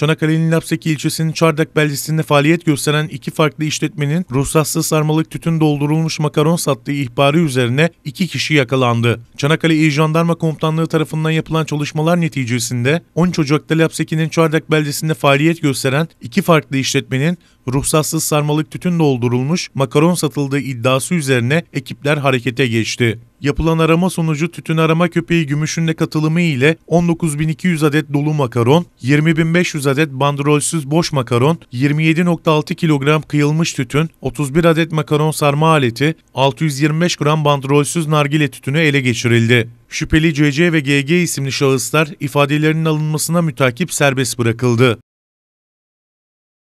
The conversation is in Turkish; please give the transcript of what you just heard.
Çanakkale'nin Lapseki ilçesinin Çardak beldesinde faaliyet gösteren iki farklı işletmenin ruhsatsız sarmalık tütün doldurulmuş makaron sattığı ihbarı üzerine iki kişi yakalandı. Çanakkale İl Jandarma Komutanlığı tarafından yapılan çalışmalar neticesinde 10 çocukta Lapseki'nin Çardak beldesinde faaliyet gösteren iki farklı işletmenin ruhsatsız sarmalık tütün doldurulmuş makaron satıldığı iddiası üzerine ekipler harekete geçti. Yapılan arama sonucu tütün arama köpeği Gümüş'ün de katılımı ile 19.200 adet dolu makaron, 20.500 adet bandrolsüz boş makaron, 27.6 kilogram kıyılmış tütün, 31 adet makaron sarma aleti, 625 gram bandrolsüz nargile tütünü ele geçirildi. Şüpheli CC ve GG isimli şahıslar ifadelerinin alınmasına mütakip serbest bırakıldı.